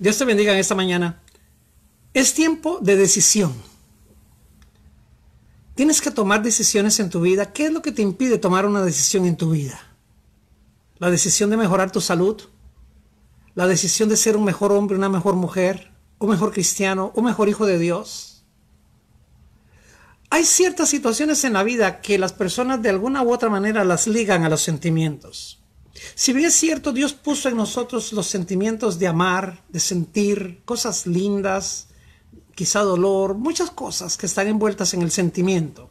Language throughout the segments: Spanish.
Dios te bendiga en esta mañana. Es tiempo de decisión. Tienes que tomar decisiones en tu vida. ¿Qué es lo que te impide tomar una decisión en tu vida? La decisión de mejorar tu salud, la decisión de ser un mejor hombre, una mejor mujer, un mejor cristiano, un mejor hijo de Dios. Hay ciertas situaciones en la vida que las personas de alguna u otra manera las ligan a los sentimientos. Si bien es cierto, Dios puso en nosotros los sentimientos de amar, de sentir, cosas lindas, quizá dolor, muchas cosas que están envueltas en el sentimiento.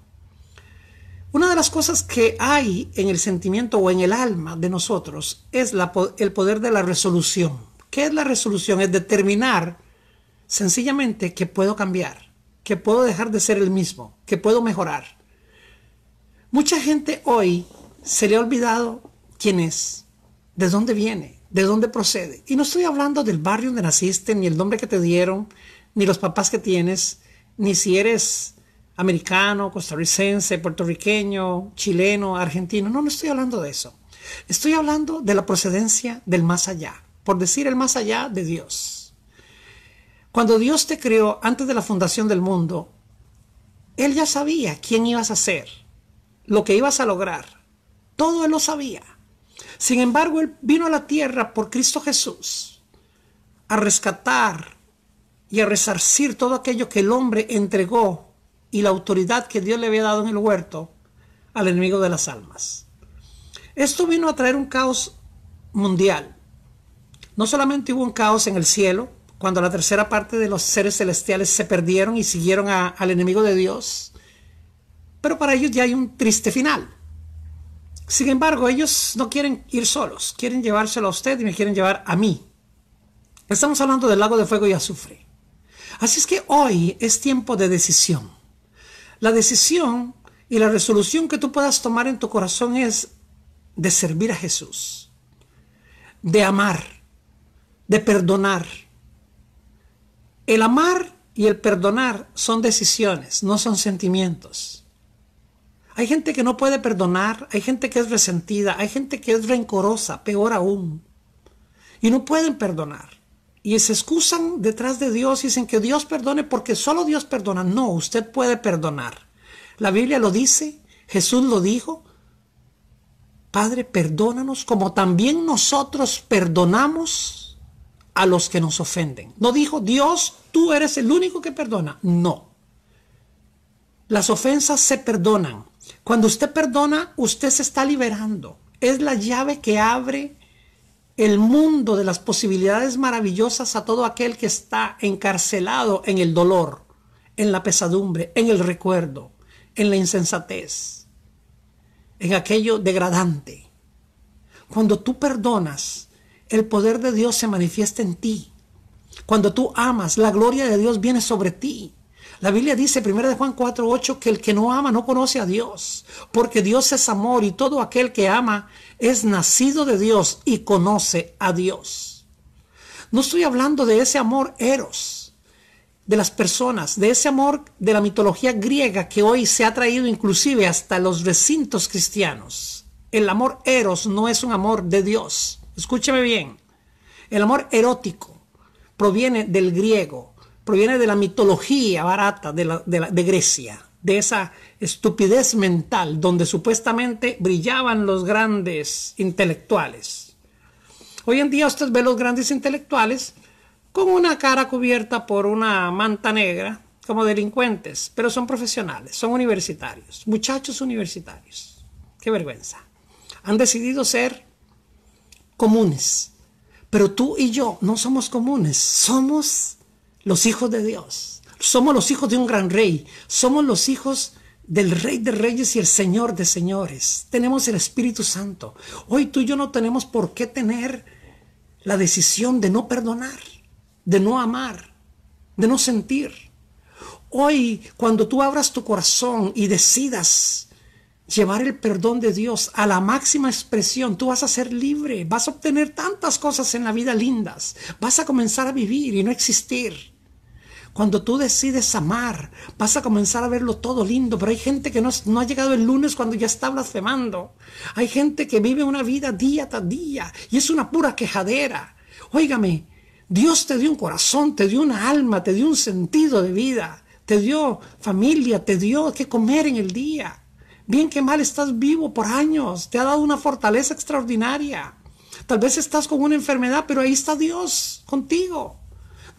Una de las cosas que hay en el sentimiento o en el alma de nosotros es el poder de la resolución. ¿Qué es la resolución? Es determinar sencillamente que puedo cambiar, que puedo dejar de ser el mismo, que puedo mejorar. Mucha gente hoy se le ha olvidado quién es, de dónde viene, de dónde procede. Y no estoy hablando del barrio donde naciste, ni el nombre que te dieron, ni los papás que tienes, ni si eres americano, costarricense, puertorriqueño, chileno, argentino. No, no estoy hablando de eso. Estoy hablando de la procedencia del más allá, por decir el más allá de Dios. Cuando Dios te creó antes de la fundación del mundo, Él ya sabía quién ibas a ser, lo que ibas a lograr. Todo Él lo sabía. Sin embargo, Él vino a la tierra por Cristo Jesús a rescatar y a resarcir todo aquello que el hombre entregó y la autoridad que Dios le había dado en el huerto al enemigo de las almas. Esto vino a traer un caos mundial. No solamente hubo un caos en el cielo, cuando la tercera parte de los seres celestiales se perdieron y siguieron al enemigo de Dios, pero para ellos ya hay un triste final. Sin embargo, ellos no quieren ir solos, quieren llevárselo a usted y me quieren llevar a mí. Estamos hablando del lago de fuego y azufre. Así es que hoy es tiempo de decisión. La decisión y la resolución que tú puedas tomar en tu corazón es de servir a Jesús, de amar, de perdonar. El amar y el perdonar son decisiones, no son sentimientos. Hay gente que no puede perdonar, hay gente que es resentida, hay gente que es rencorosa, peor aún. Y no pueden perdonar. Y se excusan detrás de Dios y dicen que Dios perdone porque solo Dios perdona. No, usted puede perdonar. La Biblia lo dice, Jesús lo dijo. Padre, perdónanos como también nosotros perdonamos a los que nos ofenden. No dijo, Dios, tú eres el único que perdona. No. Las ofensas se perdonan. Cuando usted perdona, usted se está liberando. Es la llave que abre el mundo de las posibilidades maravillosas a todo aquel que está encarcelado en el dolor, en la pesadumbre, en el recuerdo, en la insensatez, en aquello degradante. Cuando tú perdonas, el poder de Dios se manifiesta en ti. Cuando tú amas, la gloria de Dios viene sobre ti. La Biblia dice, 1 de 4, 8, que el que no ama no conoce a Dios, porque Dios es amor y todo aquel que ama es nacido de Dios y conoce a Dios. No estoy hablando de ese amor eros, de las personas, de ese amor de la mitología griega que hoy se ha traído inclusive hasta los recintos cristianos. El amor eros no es un amor de Dios. Escúcheme bien. El amor erótico proviene del griego proviene de la mitología barata de, Grecia, de esa estupidez mental donde supuestamente brillaban los grandes intelectuales. Hoy en día usted ve los grandes intelectuales con una cara cubierta por una manta negra como delincuentes, pero son profesionales, son universitarios, muchachos universitarios. Qué vergüenza. Han decidido ser comunes, pero tú y yo no somos comunes, somos los hijos de Dios. Somos los hijos de un gran rey. Somos los hijos del rey de reyes y el señor de señores. Tenemos el Espíritu Santo. Hoy tú y yo no tenemos por qué tener la decisión de no perdonar, de no amar, de no sentir. Hoy, cuando tú abras tu corazón y decidas llevar el perdón de Dios a la máxima expresión, tú vas a ser libre, vas a obtener tantas cosas en la vida lindas, vas a comenzar a vivir y no existir cuando tú decides amar, vas a comenzar a verlo todo lindo, pero hay gente que no, ha llegado el lunes cuando ya está blasfemando. Hay gente que vive una vida día tras día y es una pura quejadera. Óigame, Dios te dio un corazón, te dio una alma, te dio un sentido de vida, te dio familia, te dio que comer en el día. Bien que mal estás vivo por años, te ha dado una fortaleza extraordinaria. Tal vez estás con una enfermedad, pero ahí está Dios contigo.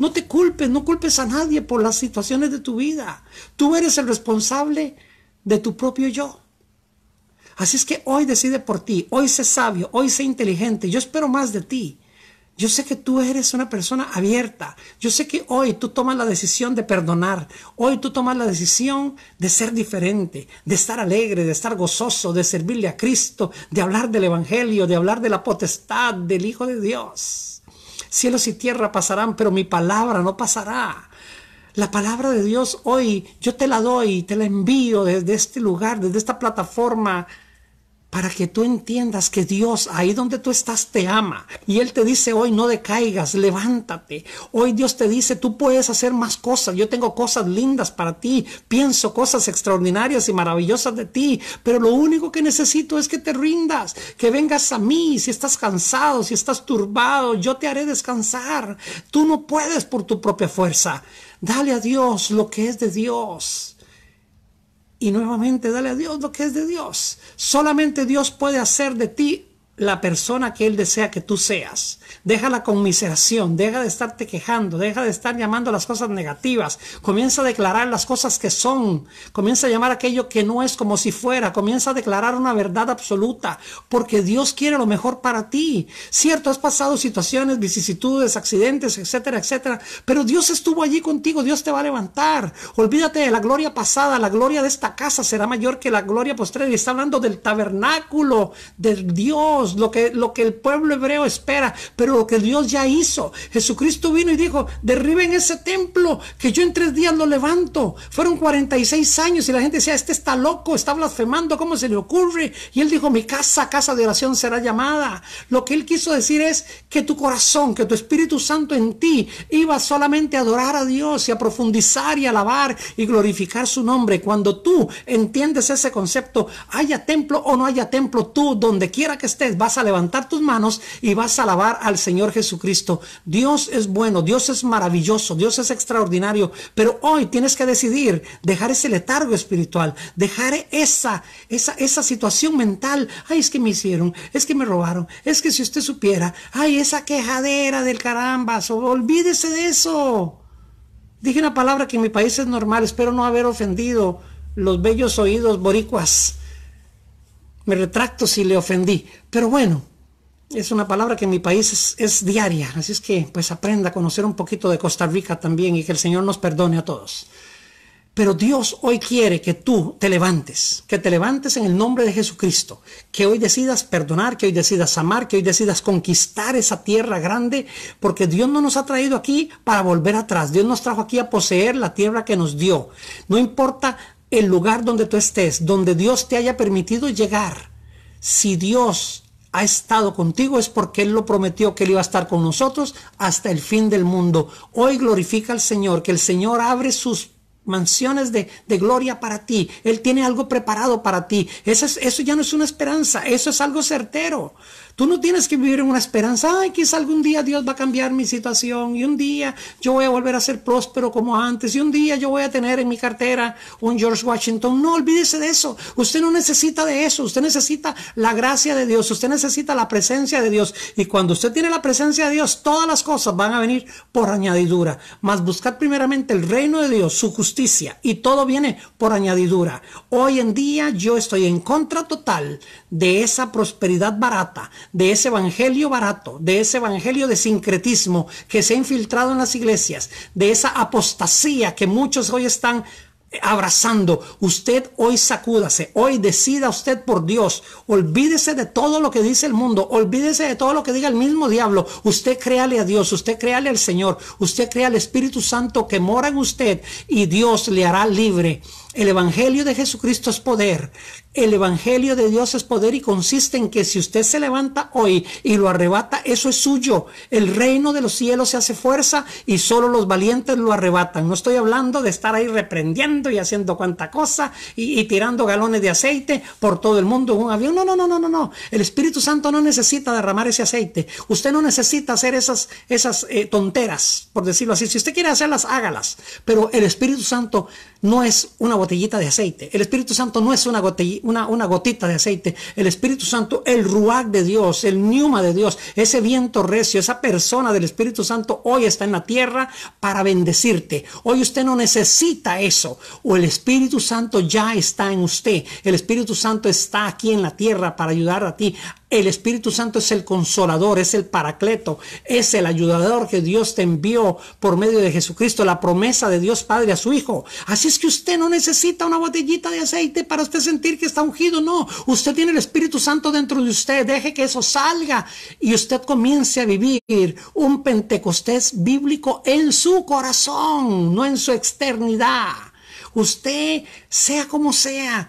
No te culpes, no culpes a nadie por las situaciones de tu vida. Tú eres el responsable de tu propio yo. Así es que hoy decide por ti, hoy sé sabio, hoy sé inteligente. Yo espero más de ti. Yo sé que tú eres una persona abierta. Yo sé que hoy tú tomas la decisión de perdonar. Hoy tú tomas la decisión de ser diferente, de estar alegre, de estar gozoso, de servirle a Cristo, de hablar del Evangelio, de hablar de la potestad del Hijo de Dios. Cielos y tierra pasarán, pero mi palabra no pasará. La palabra de Dios hoy yo te la doy, te la envío desde este lugar, desde esta plataforma para que tú entiendas que Dios ahí donde tú estás te ama. Y Él te dice hoy no decaigas, levántate. Hoy Dios te dice tú puedes hacer más cosas. Yo tengo cosas lindas para ti. Pienso cosas extraordinarias y maravillosas de ti. Pero lo único que necesito es que te rindas, que vengas a mí. Si estás cansado, si estás turbado, yo te haré descansar. Tú no puedes por tu propia fuerza. Dale a Dios lo que es de Dios. Y nuevamente dale a Dios lo que es de Dios. Solamente Dios puede hacer de ti la persona que Él desea que tú seas. Deja la conmiseración, deja de estarte quejando, deja de estar llamando las cosas negativas. Comienza a declarar las cosas que son. Comienza a llamar aquello que no es como si fuera. Comienza a declarar una verdad absoluta, porque Dios quiere lo mejor para ti. Cierto, has pasado situaciones, vicisitudes, accidentes, etcétera, etcétera, pero Dios estuvo allí contigo, Dios te va a levantar. Olvídate de la gloria pasada, la gloria de esta casa será mayor que la gloria y Está hablando del tabernáculo, del Dios lo que, lo que el pueblo hebreo espera, pero lo que Dios ya hizo. Jesucristo vino y dijo, derriben ese templo, que yo en tres días lo levanto. Fueron 46 años y la gente decía, este está loco, está blasfemando, ¿cómo se le ocurre? Y él dijo, mi casa, casa de oración será llamada. Lo que él quiso decir es que tu corazón, que tu Espíritu Santo en ti iba solamente a adorar a Dios y a profundizar y alabar y glorificar su nombre. Cuando tú entiendes ese concepto, haya templo o no haya templo, tú donde quiera que estés, vas a levantar tus manos y vas a alabar al Señor Jesucristo. Dios es bueno, Dios es maravilloso, Dios es extraordinario, pero hoy tienes que decidir dejar ese letargo espiritual, dejar esa, esa, esa situación mental. Ay, es que me hicieron, es que me robaron, es que si usted supiera, ay, esa quejadera del caramba, olvídese de eso. Dije una palabra que en mi país es normal, espero no haber ofendido los bellos oídos boricuas. Me retracto si le ofendí, pero bueno, es una palabra que en mi país es, diaria, así es que pues aprenda a conocer un poquito de Costa Rica también y que el Señor nos perdone a todos. Pero Dios hoy quiere que tú te levantes, que te levantes en el nombre de Jesucristo, que hoy decidas perdonar, que hoy decidas amar, que hoy decidas conquistar esa tierra grande, porque Dios no nos ha traído aquí para volver atrás, Dios nos trajo aquí a poseer la tierra que nos dio. No importa el lugar donde tú estés, donde Dios te haya permitido llegar, si Dios ha estado contigo es porque Él lo prometió que Él iba a estar con nosotros hasta el fin del mundo. Hoy glorifica al Señor, que el Señor abre sus mansiones de, de, gloria para ti. Él tiene algo preparado para ti. Eso, eso ya no es una esperanza, eso es algo certero. Tú no tienes que vivir en una esperanza, ay, quizá algún día Dios va a cambiar mi situación y un día yo voy a volver a ser próspero como antes y un día yo voy a tener en mi cartera un George Washington. No, olvídese de eso. Usted no necesita de eso. Usted necesita la gracia de Dios. Usted necesita la presencia de Dios. Y cuando usted tiene la presencia de Dios, todas las cosas van a venir por añadidura. Mas buscar primeramente el reino de Dios, su justicia, y todo viene por añadidura. Hoy en día yo estoy en contra total de esa prosperidad barata, de ese evangelio barato, de ese evangelio de sincretismo que se ha infiltrado en las iglesias, de esa apostasía que muchos hoy están eh, abrazando. Usted hoy sacúdase, hoy decida usted por Dios. Olvídese de todo lo que dice el mundo, olvídese de todo lo que diga el mismo diablo. Usted créale a Dios, usted créale al Señor, usted crea al Espíritu Santo que mora en usted y Dios le hará libre el Evangelio de Jesucristo es poder. El Evangelio de Dios es poder y consiste en que si usted se levanta hoy y lo arrebata, eso es suyo. El reino de los cielos se hace fuerza y solo los valientes lo arrebatan. No estoy hablando de estar ahí reprendiendo y haciendo cuanta cosa y, tirando galones de aceite por todo el mundo en un avión. No, no, no, no, no, El Espíritu Santo no necesita derramar ese aceite. Usted no necesita hacer esas, esas eh, tonteras, por decirlo así. Si usted quiere hacerlas, hágalas. Pero el Espíritu Santo no es una botellita de aceite. El Espíritu Santo no es una, una, gotita de aceite. El Espíritu Santo, el ruac de Dios, el Niuma de Dios, ese viento recio, esa persona del Espíritu Santo hoy está en la tierra para bendecirte. Hoy usted no necesita eso. O el Espíritu Santo ya está en usted. El Espíritu Santo está aquí en la tierra para ayudar a ti el Espíritu Santo es el consolador, es el paracleto, es el ayudador que Dios te envió por medio de Jesucristo, la promesa de Dios Padre a su Hijo. Así es que usted no necesita una botellita de aceite para usted sentir que está ungido, no. Usted tiene el Espíritu Santo dentro de usted, deje que eso salga y usted comience a vivir un Pentecostés bíblico en su corazón, no en su externidad. Usted, sea como sea,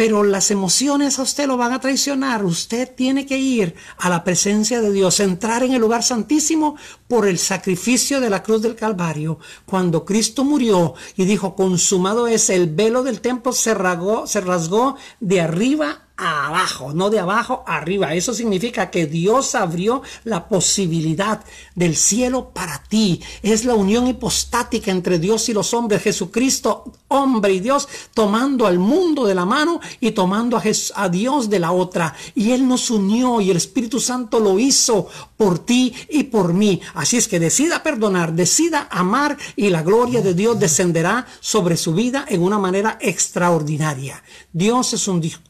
pero las emociones a usted lo van a traicionar. Usted tiene que ir a la presencia de Dios, entrar en el lugar santísimo por el sacrificio de la cruz del Calvario. Cuando Cristo murió y dijo, consumado es, el velo del templo se, rasgó, se rasgó de arriba abajo, no de abajo arriba. Eso significa que Dios abrió la posibilidad del cielo para ti. Es la unión hipostática entre Dios y los hombres. Jesucristo, hombre y Dios, tomando al mundo de la mano y tomando a, Dios de la otra. Y Él nos unió y el Espíritu Santo lo hizo por ti y por mí. Así es que decida perdonar, decida amar y la gloria de Dios descenderá sobre su vida en una manera extraordinaria. Dios es un discurso.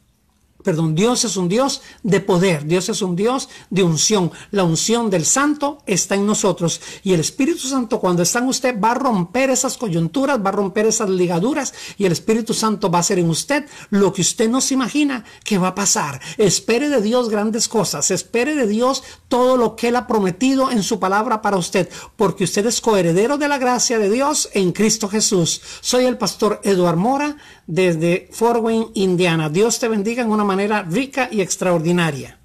Perdón, Dios es un Dios de poder, Dios es un Dios de unción. La unción del Santo está en nosotros y el Espíritu Santo cuando está en usted va a romper esas coyunturas, va a romper esas ligaduras y el Espíritu Santo va a hacer en usted lo que usted no se imagina que va a pasar. Espere de Dios grandes cosas, espere de Dios todo lo que Él ha prometido en su palabra para usted, porque usted es coheredero de la gracia de Dios en Cristo Jesús. Soy el pastor Eduard Mora desde Fort Wayne, Indiana. Dios te bendiga en una manera rica y extraordinaria.